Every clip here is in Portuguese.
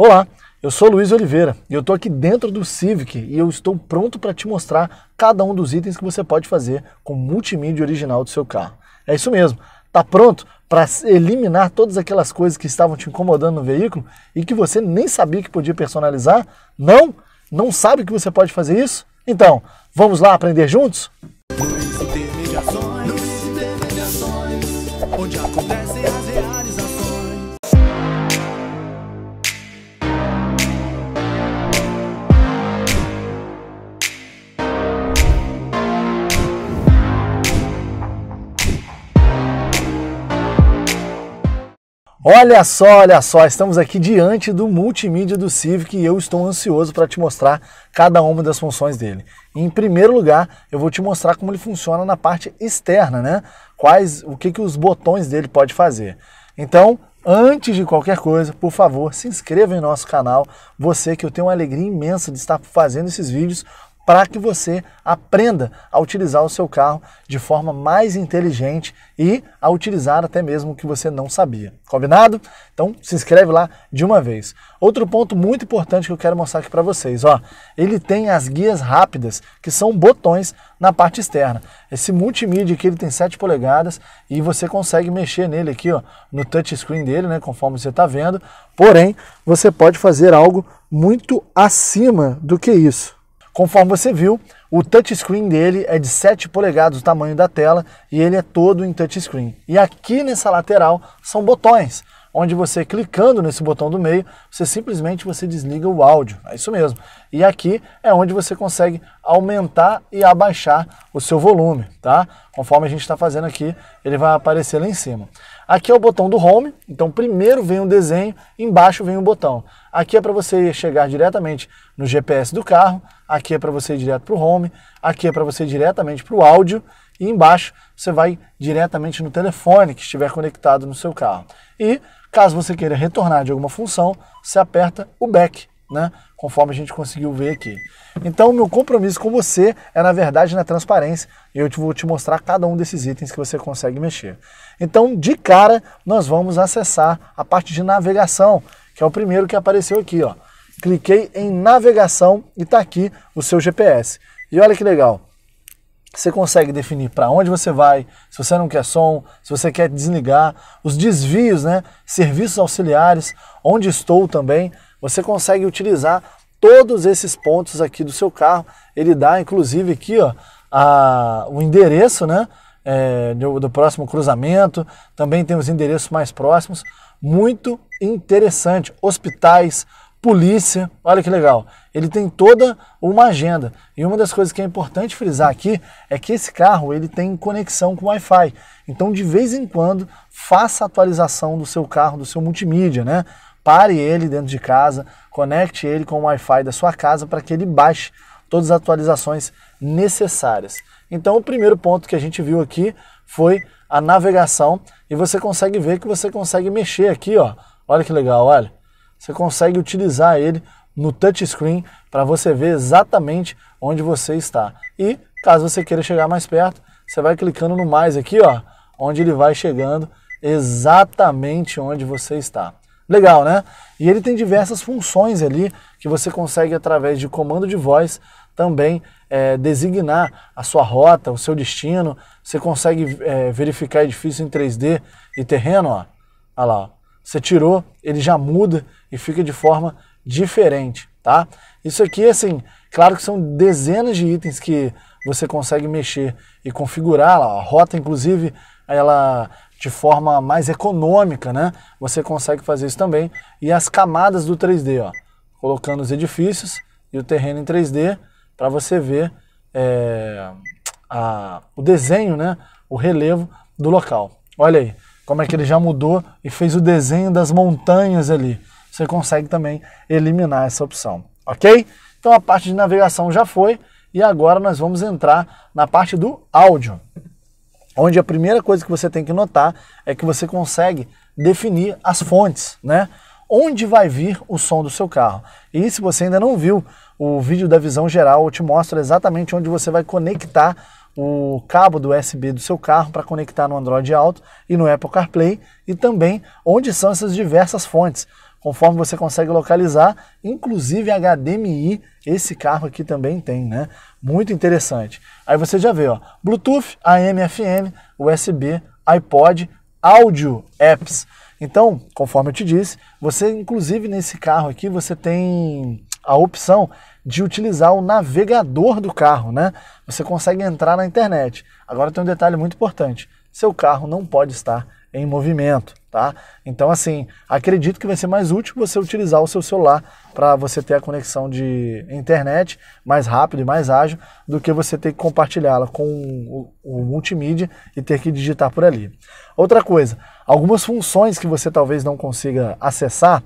Olá, eu sou Luiz Oliveira e eu estou aqui dentro do Civic e eu estou pronto para te mostrar cada um dos itens que você pode fazer com o multimídia original do seu carro. É isso mesmo, tá pronto para eliminar todas aquelas coisas que estavam te incomodando no veículo e que você nem sabia que podia personalizar? Não? Não sabe que você pode fazer isso? Então, vamos lá aprender juntos? Música Olha só, olha só, estamos aqui diante do multimídia do Civic e eu estou ansioso para te mostrar cada uma das funções dele. Em primeiro lugar, eu vou te mostrar como ele funciona na parte externa, né? Quais, o que, que os botões dele pode fazer. Então, antes de qualquer coisa, por favor, se inscreva em nosso canal. Você que eu tenho uma alegria imensa de estar fazendo esses vídeos para que você aprenda a utilizar o seu carro de forma mais inteligente e a utilizar até mesmo o que você não sabia. Combinado? Então se inscreve lá de uma vez. Outro ponto muito importante que eu quero mostrar aqui para vocês, ó, ele tem as guias rápidas, que são botões na parte externa. Esse multimídia aqui ele tem 7 polegadas e você consegue mexer nele aqui, ó, no touchscreen dele, né, conforme você está vendo. Porém, você pode fazer algo muito acima do que isso. Conforme você viu, o touchscreen dele é de 7 polegadas o tamanho da tela e ele é todo em touchscreen. E aqui nessa lateral são botões onde você clicando nesse botão do meio, você simplesmente você desliga o áudio. É isso mesmo. E aqui é onde você consegue aumentar e abaixar o seu volume, tá? Conforme a gente está fazendo aqui, ele vai aparecer lá em cima. Aqui é o botão do Home, então primeiro vem o desenho, embaixo vem o botão. Aqui é para você chegar diretamente no GPS do carro, aqui é para você ir direto para o Home, aqui é para você ir diretamente para o áudio e embaixo você vai diretamente no telefone que estiver conectado no seu carro. E caso você queira retornar de alguma função, você aperta o back, né? Conforme a gente conseguiu ver aqui. Então, meu compromisso com você é, na verdade, na transparência. E eu vou te mostrar cada um desses itens que você consegue mexer. Então, de cara, nós vamos acessar a parte de navegação, que é o primeiro que apareceu aqui, ó. Cliquei em navegação e está aqui o seu GPS. E olha que legal, você consegue definir para onde você vai, se você não quer som, se você quer desligar, os desvios, né? Serviços auxiliares, onde estou também, você consegue utilizar todos esses pontos aqui do seu carro. Ele dá, inclusive, aqui, ó, a, o endereço, né? É, do, do, próximo cruzamento, também tem os endereços mais próximos. Muito interessante. Hospitais, polícia. Olha que legal. Ele tem toda uma agenda. E uma das coisas que é importante frisar aqui é que esse carro ele tem conexão com Wi-Fi. Então, de vez em quando, faça atualização do seu carro, do seu multimídia, né? Pare ele dentro de casa, conecte ele com o Wi-Fi da sua casa para que ele baixe todas as atualizações necessárias. Então, o primeiro ponto que a gente viu aqui foi a navegação e você consegue ver que você consegue mexer aqui, ó. Olha que legal, olha você consegue utilizar ele no touchscreen para você ver exatamente onde você está. E caso você queira chegar mais perto, você vai clicando no mais aqui, ó, onde ele vai chegando exatamente onde você está. Legal, né? E ele tem diversas funções ali que você consegue através de comando de voz também é, designar a sua rota, o seu destino. Você consegue é, verificar edifício em 3D e terreno, ó. Olha lá, ó. Você tirou, ele já muda e fica de forma diferente, tá? Isso aqui, assim, claro que são dezenas de itens que você consegue mexer e configurar. A rota, inclusive, ela de forma mais econômica, né? Você consegue fazer isso também. E as camadas do 3D, ó, colocando os edifícios e o terreno em 3D para você ver é, a, o desenho, né? O relevo do local. Olha aí como é que ele já mudou e fez o desenho das montanhas ali. Você consegue também eliminar essa opção, ok? Então a parte de navegação já foi e agora nós vamos entrar na parte do áudio, onde a primeira coisa que você tem que notar é que você consegue definir as fontes, né? Onde vai vir o som do seu carro? E se você ainda não viu o vídeo da visão geral, eu te mostro exatamente onde você vai conectar o cabo do USB do seu carro para conectar no Android Auto e no Apple CarPlay e também onde são essas diversas fontes, conforme você consegue localizar, inclusive HDMI, esse carro aqui também tem, né? Muito interessante. Aí você já vê, ó, Bluetooth, AM, FM, USB, iPod, áudio, apps. Então, conforme eu te disse, você inclusive nesse carro aqui você tem a opção de utilizar o navegador do carro, né? Você consegue entrar na internet. Agora tem um detalhe muito importante: seu carro não pode estar em movimento, tá? Então, assim, acredito que vai ser mais útil você utilizar o seu celular para você ter a conexão de internet mais rápido e mais ágil do que você ter que compartilhá-la com o, o, multimídia e ter que digitar por ali. Outra coisa, algumas funções que você talvez não consiga acessar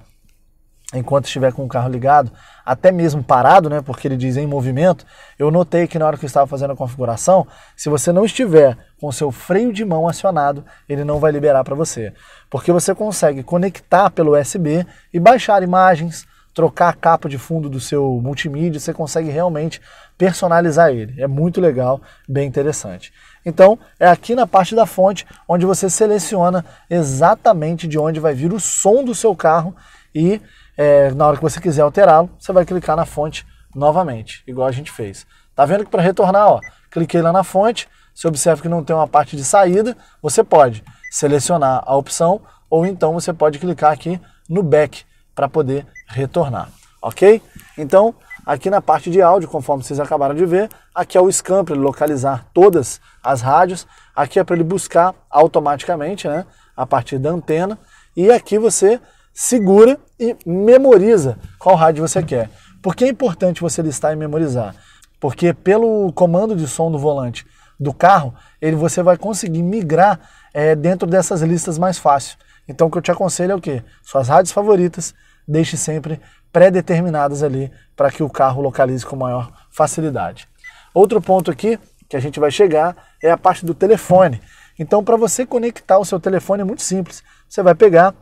enquanto estiver com o carro ligado, até mesmo parado, né, porque ele diz em movimento, eu notei que na hora que eu estava fazendo a configuração, se você não estiver com o seu freio de mão acionado, ele não vai liberar para você, porque você consegue conectar pelo USB e baixar imagens, trocar a capa de fundo do seu multimídia, você consegue realmente personalizar ele. É muito legal, bem interessante. Então, é aqui na parte da fonte onde você seleciona exatamente de onde vai vir o som do seu carro e é, na hora que você quiser alterá-lo, você vai clicar na fonte novamente, igual a gente fez. Tá vendo que para retornar, ó, cliquei lá na fonte, você observa que não tem uma parte de saída, você pode selecionar a opção ou então você pode clicar aqui no back para poder retornar, ok? Então, aqui na parte de áudio, conforme vocês acabaram de ver, aqui é o scan para ele localizar todas as rádios, aqui é para ele buscar automaticamente, né, a partir da antena, e aqui você segura e memoriza qual rádio você quer. Por que é importante você listar e memorizar? Porque pelo comando de som do volante do carro, ele você vai conseguir migrar é, dentro dessas listas mais fácil. Então o que eu te aconselho é o quê? Suas rádios favoritas, deixe sempre pré-determinadas ali para que o carro localize com maior facilidade. Outro ponto aqui que a gente vai chegar é a parte do telefone. Então, para você conectar o seu telefone é muito simples. Você vai pegar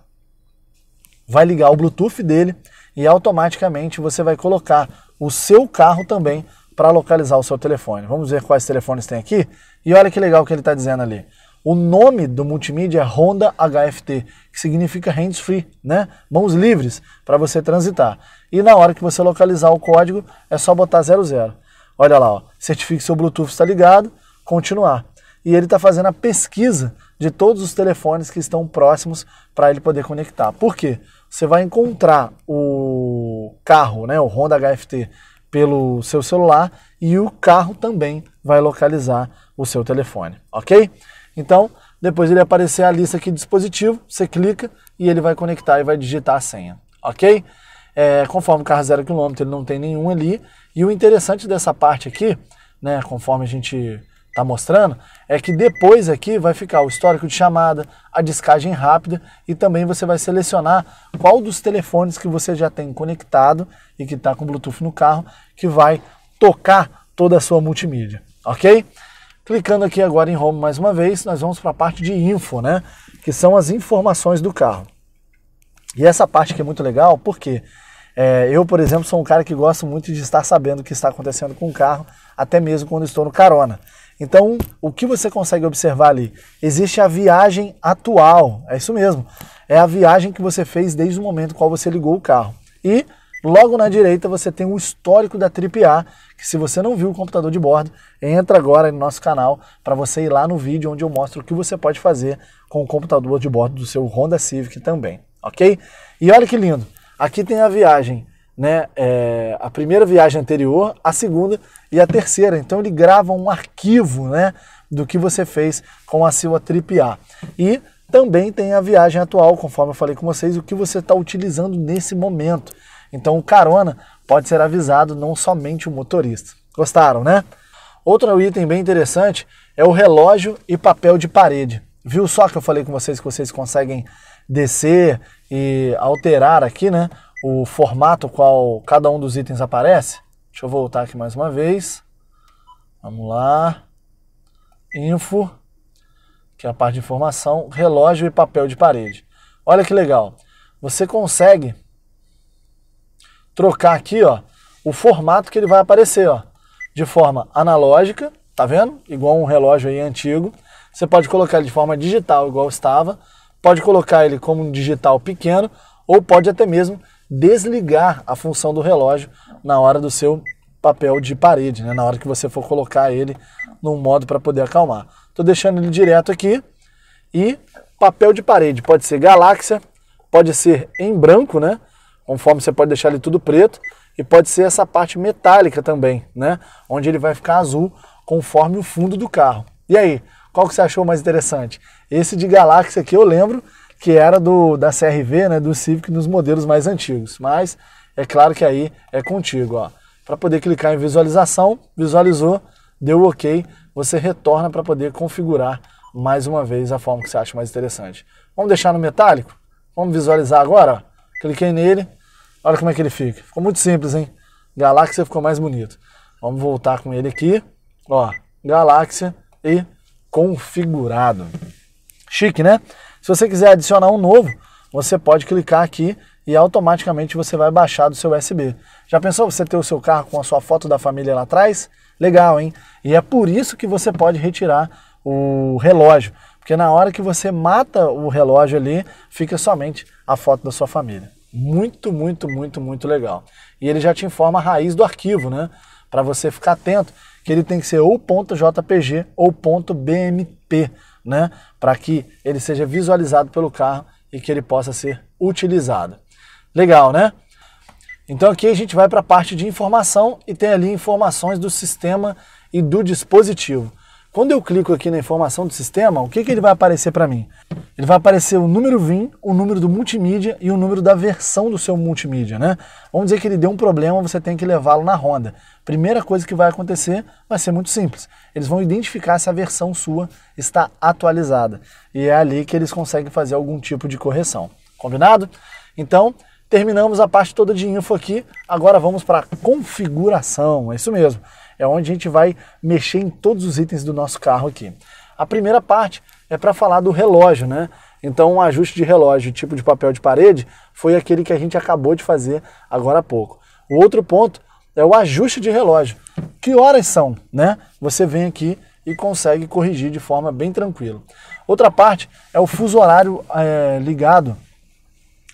vai ligar o Bluetooth dele e automaticamente você vai colocar o seu carro também para localizar o seu telefone. Vamos ver quais telefones tem aqui? E olha que legal que ele está dizendo ali. O nome do multimídia é Honda HFT, que significa hands-free, né? Mãos livres para você transitar. E na hora que você localizar o código, é só botar 00. Olha lá, ó. certifique seu Bluetooth está ligado, continuar. E ele está fazendo a pesquisa de todos os telefones que estão próximos para ele poder conectar. Por quê? você vai encontrar o carro, né, o Honda HFT, pelo seu celular e o carro também vai localizar o seu telefone, ok? Então, depois ele aparecer a lista aqui de dispositivo, você clica e ele vai conectar e vai digitar a senha, ok? É, conforme o carro zero quilômetro, ele não tem nenhum ali. E o interessante dessa parte aqui, né, conforme a gente está mostrando é que depois aqui vai ficar o histórico de chamada, a descagem rápida e também você vai selecionar qual dos telefones que você já tem conectado e que está com Bluetooth no carro que vai tocar toda a sua multimídia, ok? Clicando aqui agora em Home mais uma vez, nós vamos para a parte de info, né? Que são as informações do carro. E essa parte que é muito legal, porque é, eu, por exemplo, sou um cara que gosto muito de estar sabendo o que está acontecendo com o carro, até mesmo quando estou no carona. Então, o que você consegue observar ali? Existe a viagem atual, é isso mesmo. É a viagem que você fez desde o momento qual você ligou o carro. E logo na direita você tem o histórico da Trip A, que se você não viu o computador de bordo, entra agora no nosso canal para você ir lá no vídeo onde eu mostro o que você pode fazer com o computador de bordo do seu Honda Civic também, ok? E olha que lindo, aqui tem a viagem né, é, a primeira viagem anterior, a segunda e a terceira. Então ele grava um arquivo né, do que você fez com a sua Trip A. E também tem a viagem atual, conforme eu falei com vocês, o que você está utilizando nesse momento. Então o carona pode ser avisado, não somente o motorista. Gostaram, né? Outro item bem interessante é o relógio e papel de parede. Viu só que eu falei com vocês que vocês conseguem descer e alterar aqui, né? o formato qual cada um dos itens aparece. Deixa eu voltar aqui mais uma vez. Vamos lá. Info, que é a parte de informação, relógio e papel de parede. Olha que legal. Você consegue trocar aqui, ó, o formato que ele vai aparecer, ó, de forma analógica, tá vendo? Igual um relógio aí antigo. Você pode colocar ele de forma digital, igual estava. Pode colocar ele como um digital pequeno ou pode até mesmo desligar a função do relógio na hora do seu papel de parede, né? na hora que você for colocar ele num modo para poder acalmar. Estou deixando ele direto aqui e papel de parede pode ser galáxia, pode ser em branco, né? Conforme você pode deixar ele tudo preto e pode ser essa parte metálica também, né? Onde ele vai ficar azul conforme o fundo do carro. E aí, qual que você achou mais interessante? Esse de galáxia aqui eu lembro que era do da CRV, né, do Civic nos modelos mais antigos. Mas é claro que aí é contigo, ó. Para poder clicar em visualização, visualizou, deu OK, você retorna para poder configurar mais uma vez a forma que você acha mais interessante. Vamos deixar no metálico? Vamos visualizar agora? Cliquei nele, olha como é que ele fica. Ficou muito simples, hein? Galáxia ficou mais bonito. Vamos voltar com ele aqui, ó, Galáxia e configurado. Chique, né? Se você quiser adicionar um novo, você pode clicar aqui e automaticamente você vai baixar do seu USB. Já pensou você ter o seu carro com a sua foto da família lá atrás? Legal, hein? E é por isso que você pode retirar o relógio, porque na hora que você mata o relógio ali, fica somente a foto da sua família. Muito, muito, muito, muito legal. E ele já te informa a raiz do arquivo, né? Para você ficar atento, que ele tem que ser ou .jpg ou .bmp né, para que ele seja visualizado pelo carro e que ele possa ser utilizado. Legal, né? Então aqui a gente vai para a parte de informação e tem ali informações do sistema e do dispositivo. Quando eu clico aqui na informação do sistema, o que, que ele vai aparecer para mim? Ele vai aparecer o número VIN, o número do multimídia e o número da versão do seu multimídia, né? Vamos dizer que ele deu um problema, você tem que levá-lo na ronda. Primeira coisa que vai acontecer vai ser muito simples. Eles vão identificar se a versão sua está atualizada. E é ali que eles conseguem fazer algum tipo de correção. Combinado? Então, terminamos a parte toda de info aqui. Agora vamos para configuração. É isso mesmo é onde a gente vai mexer em todos os itens do nosso carro aqui. A primeira parte é para falar do relógio, né? Então, o um ajuste de relógio, tipo de papel de parede, foi aquele que a gente acabou de fazer agora há pouco. O outro ponto é o ajuste de relógio. Que horas são, né? Você vem aqui e consegue corrigir de forma bem tranquila. Outra parte é o fuso horário é, ligado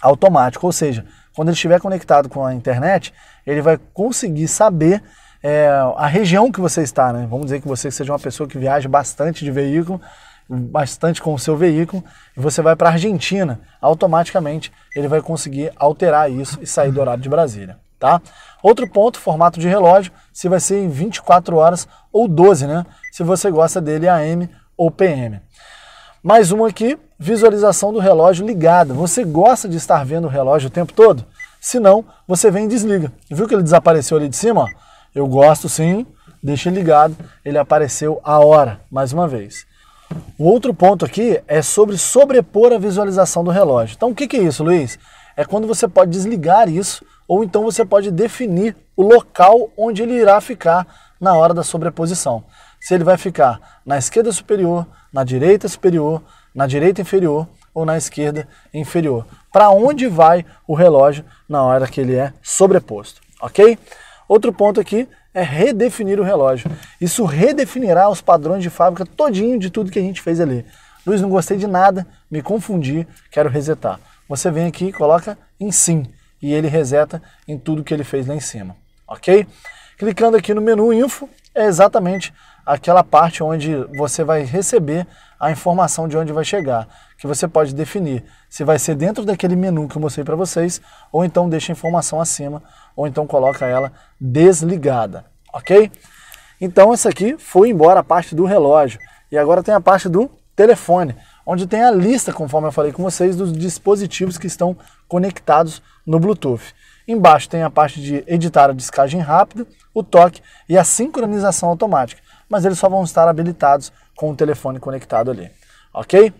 automático, ou seja, quando ele estiver conectado com a internet, ele vai conseguir saber é, a região que você está, né? Vamos dizer que você seja uma pessoa que viaja bastante de veículo, bastante com o seu veículo, e você vai para a Argentina, automaticamente ele vai conseguir alterar isso e sair do horário de Brasília, tá? Outro ponto, formato de relógio, se vai ser em 24 horas ou 12, né? Se você gosta dele AM ou PM. Mais um aqui, visualização do relógio ligado. Você gosta de estar vendo o relógio o tempo todo? Se não, você vem e desliga. Viu que ele desapareceu ali de cima? Ó? Eu gosto sim, Deixe ligado, ele apareceu a hora, mais uma vez. O outro ponto aqui é sobre sobrepor a visualização do relógio. Então o que é isso, Luiz? É quando você pode desligar isso ou então você pode definir o local onde ele irá ficar na hora da sobreposição. Se ele vai ficar na esquerda superior, na direita superior, na direita inferior ou na esquerda inferior. Para onde vai o relógio na hora que ele é sobreposto, ok? Outro ponto aqui é redefinir o relógio. Isso redefinirá os padrões de fábrica todinho de tudo que a gente fez ali. Luiz, não gostei de nada, me confundi, quero resetar. Você vem aqui e coloca em sim e ele reseta em tudo que ele fez lá em cima, ok? Clicando aqui no menu info é exatamente aquela parte onde você vai receber a informação de onde vai chegar, que você pode definir se vai ser dentro daquele menu que eu mostrei para vocês ou então deixa a informação acima ou então coloca ela desligada, ok? Então essa aqui foi embora a parte do relógio e agora tem a parte do telefone, onde tem a lista, conforme eu falei com vocês, dos dispositivos que estão conectados no Bluetooth. Embaixo tem a parte de editar a descagem rápida, o toque e a sincronização automática, mas eles só vão estar habilitados com o telefone conectado ali, ok?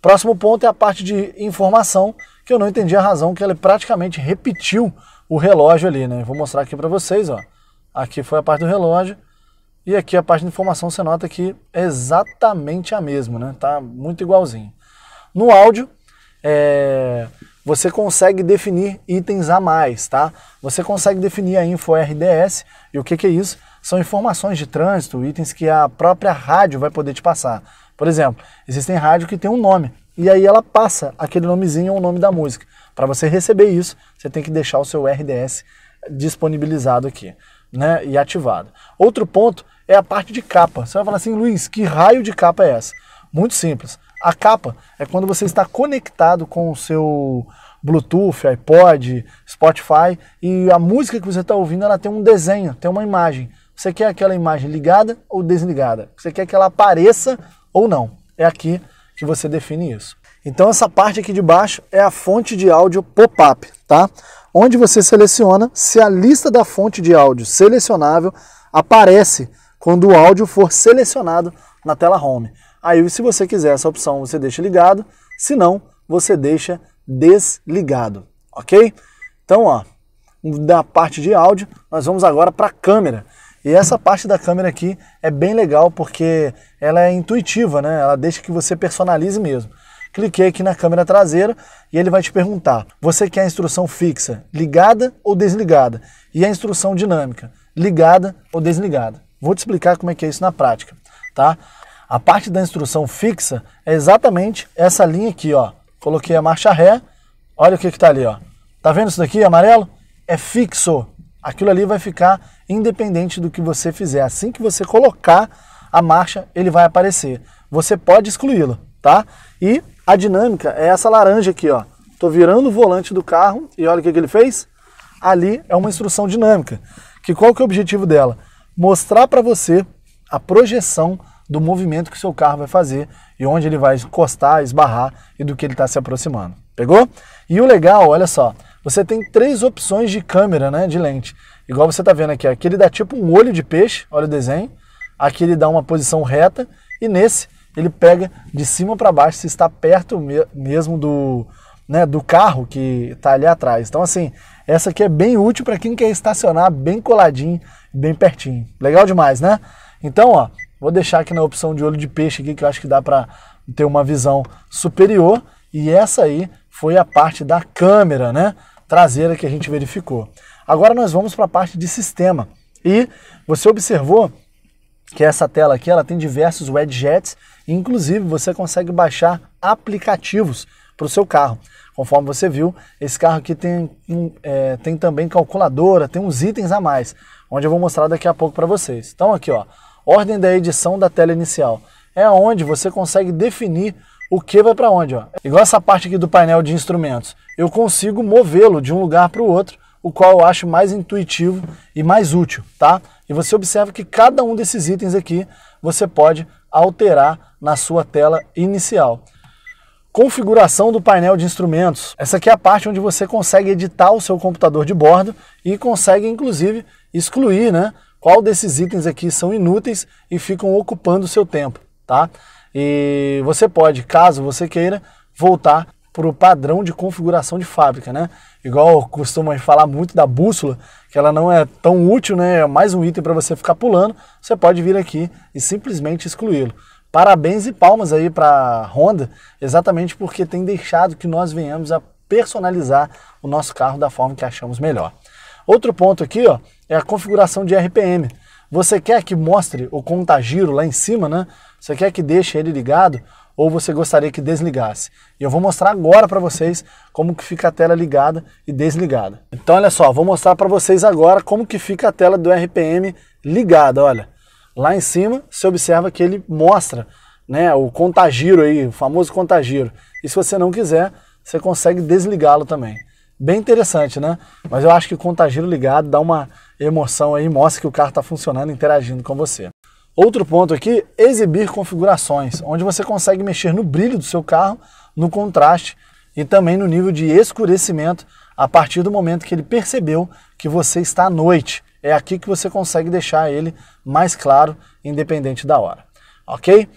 Próximo ponto é a parte de informação, que eu não entendi a razão que ele praticamente repetiu o relógio ali, né? Vou mostrar aqui para vocês, ó. Aqui foi a parte do relógio e aqui a parte de informação você nota que é exatamente a mesma, né? Tá muito igualzinho. No áudio, é, você consegue definir itens a mais, tá? Você consegue definir a info RDS e o que, que é isso? São informações de trânsito, itens que a própria rádio vai poder te passar. Por exemplo, existem rádio que tem um nome e aí ela passa aquele nomezinho ou o nome da música. Para você receber isso, você tem que deixar o seu RDS disponibilizado aqui né, e ativado. Outro ponto é a parte de capa. Você vai falar assim, Luiz, que raio de capa é essa? Muito simples. A capa é quando você está conectado com o seu Bluetooth, iPod, Spotify e a música que você está ouvindo ela tem um desenho, tem uma imagem. Você quer aquela imagem ligada ou desligada? Você quer que ela apareça ou não? É aqui que você define isso. Então essa parte aqui de baixo é a fonte de áudio pop-up, tá? Onde você seleciona se a lista da fonte de áudio selecionável aparece quando o áudio for selecionado na tela home. Aí se você quiser essa opção, você deixa ligado, se não, você deixa desligado, ok? Então, ó, da parte de áudio, nós vamos agora para a câmera. E essa parte da câmera aqui é bem legal porque ela é intuitiva, né? Ela deixa que você personalize mesmo cliquei aqui na câmera traseira e ele vai te perguntar: você quer a instrução fixa, ligada ou desligada? E a instrução dinâmica, ligada ou desligada? Vou te explicar como é que é isso na prática, tá? A parte da instrução fixa é exatamente essa linha aqui, ó. Coloquei a marcha ré, olha o que que tá ali, ó. Tá vendo isso daqui, amarelo? É fixo. Aquilo ali vai ficar independente do que você fizer. Assim que você colocar a marcha, ele vai aparecer. Você pode excluí-lo, tá? E a dinâmica é essa laranja aqui, ó. Tô virando o volante do carro e olha o que, que ele fez. Ali é uma instrução dinâmica. Que qual que é o objetivo dela? Mostrar para você a projeção do movimento que o seu carro vai fazer e onde ele vai encostar, esbarrar e do que ele está se aproximando. Pegou? E o legal, olha só, você tem três opções de câmera, né, de lente. Igual você está vendo aqui, aqui ele dá tipo um olho de peixe, olha o desenho. Aqui ele dá uma posição reta e nesse ele pega de cima para baixo se está perto mesmo do, né, do carro que está ali atrás. Então, assim, essa aqui é bem útil para quem quer estacionar bem coladinho, bem pertinho. Legal demais, né? Então, ó, vou deixar aqui na opção de olho de peixe aqui, que eu acho que dá para ter uma visão superior. E essa aí foi a parte da câmera, né? Traseira que a gente verificou. Agora nós vamos para a parte de sistema. E você observou que é essa tela aqui, ela tem diversos widgets, inclusive você consegue baixar aplicativos para o seu carro. Conforme você viu, esse carro aqui tem, é, tem também calculadora, tem uns itens a mais, onde eu vou mostrar daqui a pouco para vocês. Então aqui, ó, ordem da edição da tela inicial. É onde você consegue definir o que vai para onde. Ó. Igual essa parte aqui do painel de instrumentos. Eu consigo movê-lo de um lugar para o outro, o qual eu acho mais intuitivo e mais útil, tá? E você observa que cada um desses itens aqui você pode alterar na sua tela inicial. Configuração do painel de instrumentos. Essa aqui é a parte onde você consegue editar o seu computador de bordo e consegue inclusive excluir, né, qual desses itens aqui são inúteis e ficam ocupando o seu tempo, tá? E você pode, caso você queira, voltar para o padrão de configuração de fábrica, né? Igual costuma falar muito da bússola, que ela não é tão útil, né? É mais um item para você ficar pulando. Você pode vir aqui e simplesmente excluí-lo. Parabéns e palmas aí para Honda, exatamente porque tem deixado que nós venhamos a personalizar o nosso carro da forma que achamos melhor. Outro ponto aqui, ó, é a configuração de RPM. Você quer que mostre o contagiro lá em cima, né? Você quer que deixe ele ligado? ou você gostaria que desligasse. E eu vou mostrar agora para vocês como que fica a tela ligada e desligada. Então olha só, vou mostrar para vocês agora como que fica a tela do RPM ligada, olha. Lá em cima, você observa que ele mostra, né, o contagiro aí, o famoso contagiro. E se você não quiser, você consegue desligá-lo também. Bem interessante, né? Mas eu acho que o contagiro ligado dá uma emoção aí, mostra que o carro está funcionando, interagindo com você. Outro ponto aqui, exibir configurações, onde você consegue mexer no brilho do seu carro, no contraste e também no nível de escurecimento a partir do momento que ele percebeu que você está à noite. É aqui que você consegue deixar ele mais claro, independente da hora. Ok?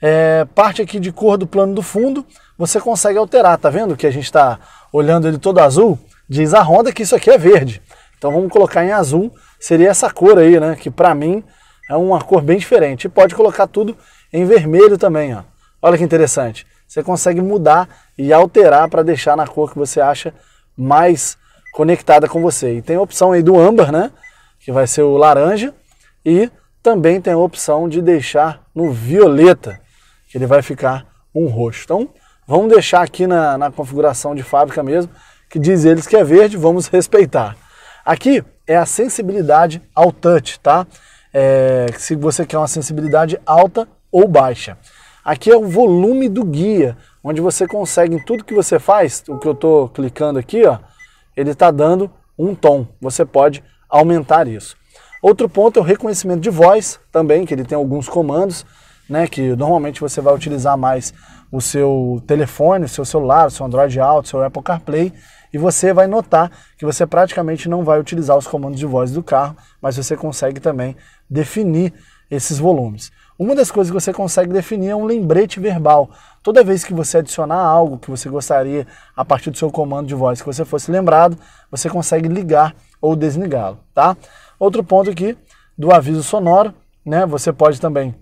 É, parte aqui de cor do plano do fundo, você consegue alterar. Tá vendo que a gente está olhando ele todo azul? Diz a Honda que isso aqui é verde. Então vamos colocar em azul, seria essa cor aí, né? Que para mim é uma cor bem diferente. E pode colocar tudo em vermelho também, ó. Olha que interessante. Você consegue mudar e alterar para deixar na cor que você acha mais conectada com você. E tem a opção aí do âmbar, né? Que vai ser o laranja. E também tem a opção de deixar no violeta, que ele vai ficar um roxo. Então, vamos deixar aqui na, na configuração de fábrica mesmo, que diz eles que é verde, vamos respeitar. Aqui é a sensibilidade ao touch, tá? é, se você quer uma sensibilidade alta ou baixa. Aqui é o volume do guia, onde você consegue em tudo que você faz, o que eu estou clicando aqui, ó, ele está dando um tom. Você pode aumentar isso. Outro ponto é o reconhecimento de voz também, que ele tem alguns comandos, né, que normalmente você vai utilizar mais o seu telefone, o seu celular, o seu Android Auto, o seu Apple CarPlay, e você vai notar que você praticamente não vai utilizar os comandos de voz do carro, mas você consegue também definir esses volumes. Uma das coisas que você consegue definir é um lembrete verbal. Toda vez que você adicionar algo que você gostaria a partir do seu comando de voz que você fosse lembrado, você consegue ligar ou desligá-lo, tá? Outro ponto aqui do aviso sonoro, né? Você pode também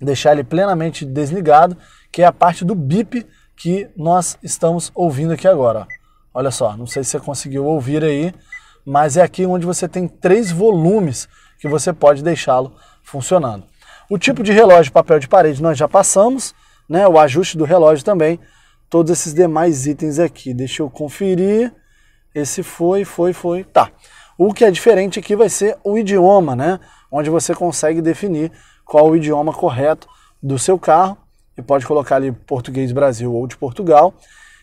deixar ele plenamente desligado, que é a parte do bip que nós estamos ouvindo aqui agora. Olha só, não sei se você conseguiu ouvir aí, mas é aqui onde você tem três volumes que você pode deixá-lo funcionando. O tipo de relógio papel de parede nós já passamos, né? O ajuste do relógio também. Todos esses demais itens aqui. Deixa eu conferir. Esse foi, foi, foi. Tá. O que é diferente aqui vai ser o idioma, né? Onde você consegue definir qual o idioma correto do seu carro. E pode colocar ali português Brasil ou de Portugal.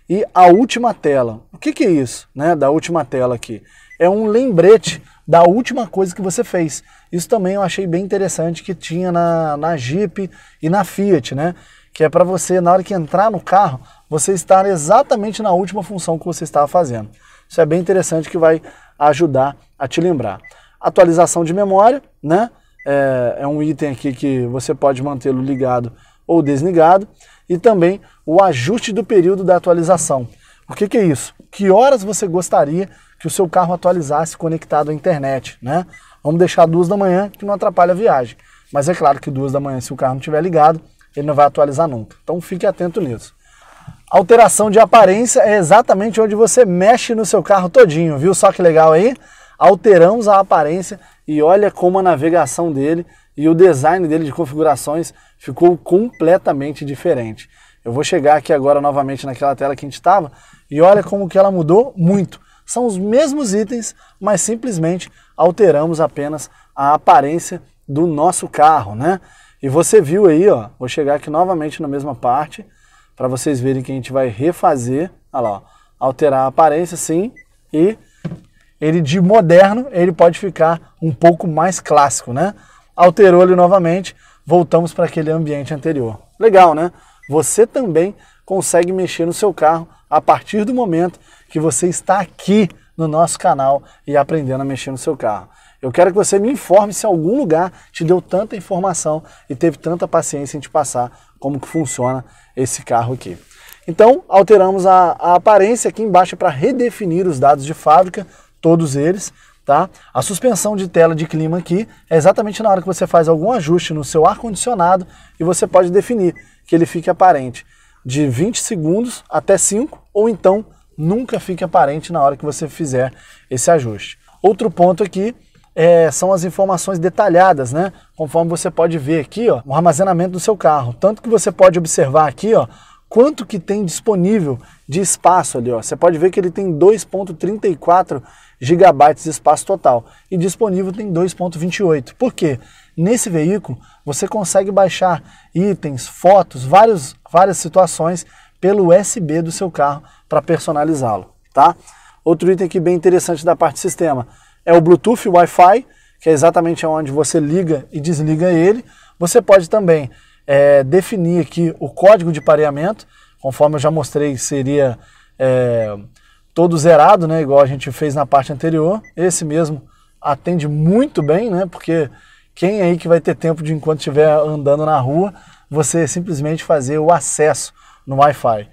E a última tela. O que, que é isso, né? Da última tela aqui. É um lembrete da última coisa que você fez. Isso também eu achei bem interessante que tinha na, na Jeep e na Fiat, né? Que é para você, na hora que entrar no carro, você estar exatamente na última função que você estava fazendo. Isso é bem interessante que vai ajudar a te lembrar. Atualização de memória, né? É, é um item aqui que você pode mantê-lo ligado ou desligado. E também o ajuste do período da atualização. O que, que é isso? Que horas você gostaria que o seu carro atualizasse conectado à internet, né? Vamos deixar duas da manhã que não atrapalha a viagem. Mas é claro que duas da manhã, se o carro não estiver ligado, ele não vai atualizar nunca. Então fique atento nisso. Alteração de aparência é exatamente onde você mexe no seu carro todinho, viu? Só que legal aí? Alteramos a aparência e olha como a navegação dele e o design dele de configurações ficou completamente diferente. Eu vou chegar aqui agora novamente naquela tela que a gente estava e olha como que ela mudou muito são os mesmos itens, mas simplesmente alteramos apenas a aparência do nosso carro, né? E você viu aí, ó, vou chegar aqui novamente na mesma parte para vocês verem que a gente vai refazer, olha lá, ó, alterar a aparência sim e ele de moderno, ele pode ficar um pouco mais clássico, né? Alterou ele novamente, voltamos para aquele ambiente anterior. Legal, né? Você também consegue mexer no seu carro a partir do momento que você está aqui no nosso canal e aprendendo a mexer no seu carro. Eu quero que você me informe se algum lugar te deu tanta informação e teve tanta paciência em te passar como que funciona esse carro aqui. Então, alteramos a, a aparência aqui embaixo para redefinir os dados de fábrica, todos eles, tá? A suspensão de tela de clima aqui é exatamente na hora que você faz algum ajuste no seu ar-condicionado e você pode definir que ele fique aparente de 20 segundos até 5 ou então nunca fique aparente na hora que você fizer esse ajuste. Outro ponto aqui é, são as informações detalhadas, né? Conforme você pode ver aqui, ó, o armazenamento do seu carro. Tanto que você pode observar aqui, ó, quanto que tem disponível de espaço ali, ó. Você pode ver que ele tem 2.34 gigabytes de espaço total e disponível tem 2.28. Por quê? Nesse veículo você consegue baixar itens, fotos, vários, várias situações pelo USB do seu carro para personalizá-lo, tá? Outro item aqui bem interessante da parte sistema é o Bluetooth Wi-Fi, que é exatamente onde você liga e desliga ele. Você pode também é, definir aqui o código de pareamento, conforme eu já mostrei, seria é, todo zerado, né, igual a gente fez na parte anterior. Esse mesmo atende muito bem, né, porque quem aí que vai ter tempo de enquanto estiver andando na rua, você simplesmente fazer o acesso no Wi-Fi.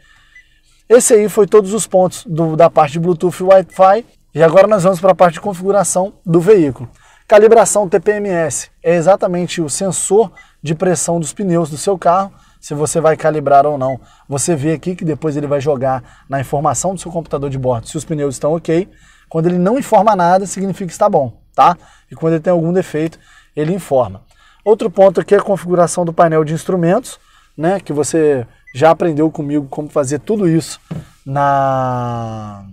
Esse aí foi todos os pontos do, da parte de Bluetooth e Wi-Fi. E agora nós vamos para a parte de configuração do veículo. Calibração TPMS é exatamente o sensor de pressão dos pneus do seu carro, se você vai calibrar ou não. Você vê aqui que depois ele vai jogar na informação do seu computador de bordo se os pneus estão ok. Quando ele não informa nada, significa que está bom, tá? E quando ele tem algum defeito, ele informa. Outro ponto aqui é a configuração do painel de instrumentos, né? Que você já aprendeu comigo como fazer tudo isso na,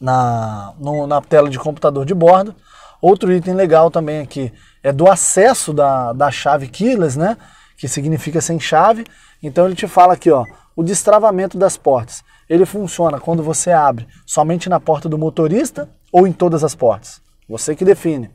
na, no, na tela de computador de bordo. Outro item legal também aqui é do acesso da, da chave keyless, né? Que significa sem chave. Então ele te fala aqui, ó, o destravamento das portas. Ele funciona quando você abre somente na porta do motorista ou em todas as portas. Você que define,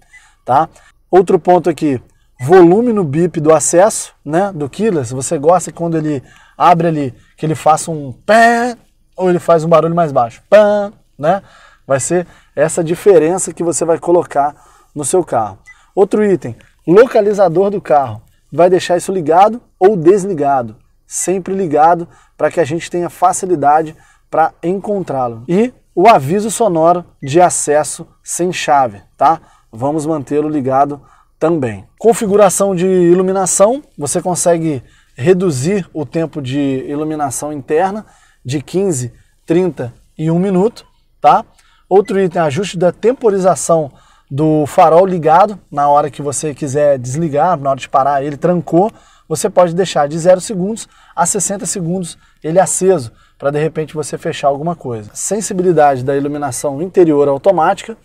tá? Outro ponto aqui, volume no bip do acesso, né, do keyless, você gosta quando ele abre ali, que ele faça um pé ou ele faz um barulho mais baixo, pam, né? Vai ser essa diferença que você vai colocar no seu carro. Outro item, localizador do carro. Vai deixar isso ligado ou desligado, sempre ligado para que a gente tenha facilidade para encontrá-lo. E o aviso sonoro de acesso sem chave, tá? Vamos mantê-lo ligado também. Configuração de iluminação, você consegue reduzir o tempo de iluminação interna de 15, 30 e 1 minuto, tá? Outro item, ajuste da temporização do farol ligado, na hora que você quiser desligar, na hora de parar, ele trancou, você pode deixar de 0 segundos a 60 segundos ele aceso, para de repente você fechar alguma coisa. Sensibilidade da iluminação interior automática,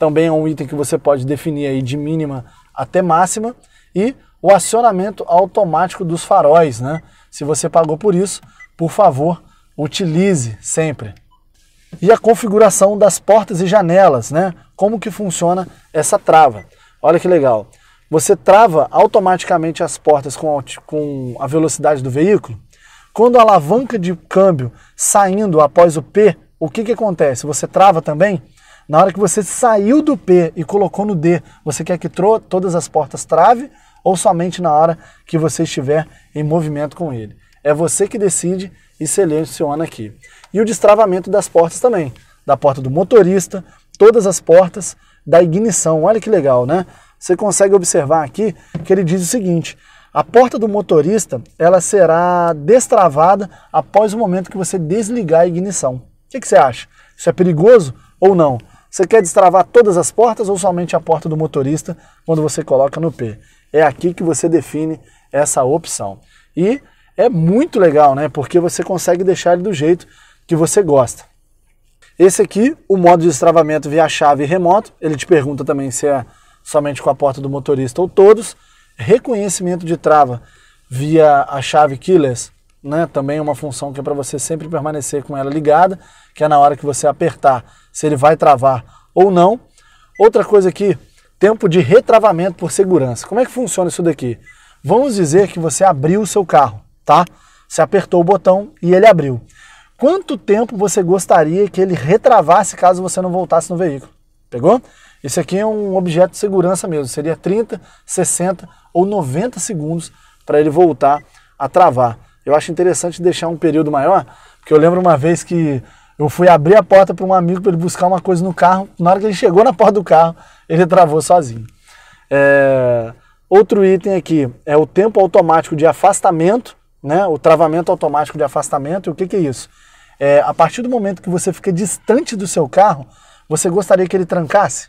também é um item que você pode definir aí de mínima até máxima. E o acionamento automático dos faróis, né? Se você pagou por isso, por favor, utilize sempre. E a configuração das portas e janelas, né? Como que funciona essa trava? Olha que legal. Você trava automaticamente as portas com a velocidade do veículo. Quando a alavanca de câmbio saindo após o P, o que, que acontece? Você trava também? Na hora que você saiu do P e colocou no D, você quer que todas as portas trave ou somente na hora que você estiver em movimento com ele? É você que decide e seleciona aqui. E o destravamento das portas também, da porta do motorista, todas as portas da ignição. Olha que legal, né? Você consegue observar aqui que ele diz o seguinte: a porta do motorista ela será destravada após o momento que você desligar a ignição. O que, que você acha? Isso é perigoso ou não? Você quer destravar todas as portas ou somente a porta do motorista quando você coloca no P? É aqui que você define essa opção. E é muito legal, né? Porque você consegue deixar ele do jeito que você gosta. Esse aqui, o modo de destravamento via chave remoto, ele te pergunta também se é somente com a porta do motorista ou todos. Reconhecimento de trava via a chave keyless, né? Também é uma função que é para você sempre permanecer com ela ligada, que é na hora que você apertar se ele vai travar ou não. Outra coisa aqui, tempo de retravamento por segurança. Como é que funciona isso daqui? Vamos dizer que você abriu o seu carro, tá? Você apertou o botão e ele abriu. Quanto tempo você gostaria que ele retravasse caso você não voltasse no veículo? Pegou? Esse aqui é um objeto de segurança mesmo. Seria 30, 60 ou 90 segundos para ele voltar a travar. Eu acho interessante deixar um período maior, porque eu lembro uma vez que eu fui abrir a porta para um amigo para ele buscar uma coisa no carro. Na hora que ele chegou na porta do carro, ele travou sozinho. É... Outro item aqui é o tempo automático de afastamento, né? o travamento automático de afastamento. E o que, que é isso? É, a partir do momento que você fica distante do seu carro, você gostaria que ele trancasse?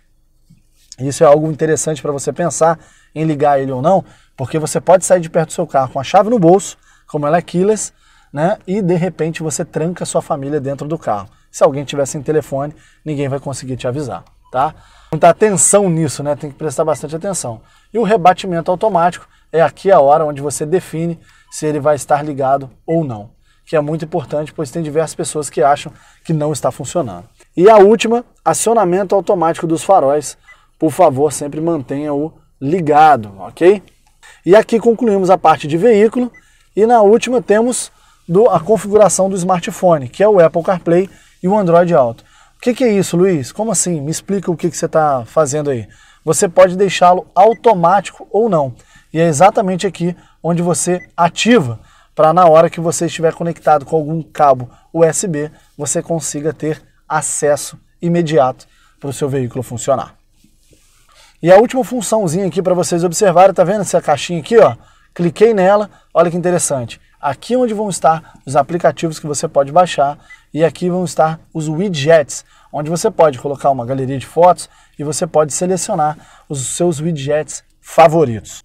Isso é algo interessante para você pensar em ligar ele ou não, porque você pode sair de perto do seu carro com a chave no bolso, como ela é keyless, né? E de repente você tranca sua família dentro do carro. Se alguém tiver sem telefone, ninguém vai conseguir te avisar, tá? Muita atenção nisso, né? Tem que prestar bastante atenção. E o rebatimento automático é aqui a hora onde você define se ele vai estar ligado ou não, que é muito importante, pois tem diversas pessoas que acham que não está funcionando. E a última, acionamento automático dos faróis. Por favor, sempre mantenha-o ligado, ok? E aqui concluímos a parte de veículo e na última temos do, a configuração do smartphone, que é o Apple CarPlay e o Android Auto. O que, que é isso, Luiz? Como assim? Me explica o que, que você está fazendo aí. Você pode deixá-lo automático ou não. E é exatamente aqui onde você ativa para na hora que você estiver conectado com algum cabo USB, você consiga ter acesso imediato para o seu veículo funcionar. E a última funçãozinha aqui para vocês observarem, tá vendo essa caixinha aqui, ó? Cliquei nela, olha que interessante. Aqui é onde vão estar os aplicativos que você pode baixar e aqui vão estar os widgets, onde você pode colocar uma galeria de fotos e você pode selecionar os seus widgets favoritos.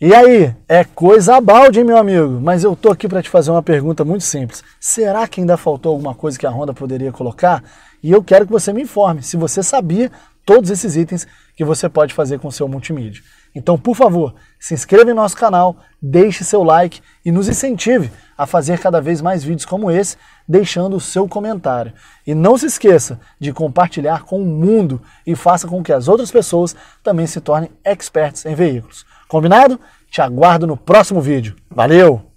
E aí, é coisa balde, hein, meu amigo? Mas eu tô aqui para te fazer uma pergunta muito simples. Será que ainda faltou alguma coisa que a Honda poderia colocar? E eu quero que você me informe se você sabia todos esses itens que você pode fazer com o seu multimídia. Então, por favor, se inscreva em nosso canal, deixe seu like e nos incentive a fazer cada vez mais vídeos como esse, deixando o seu comentário. E não se esqueça de compartilhar com o mundo e faça com que as outras pessoas também se tornem experts em veículos. Combinado? Te aguardo no próximo vídeo. Valeu!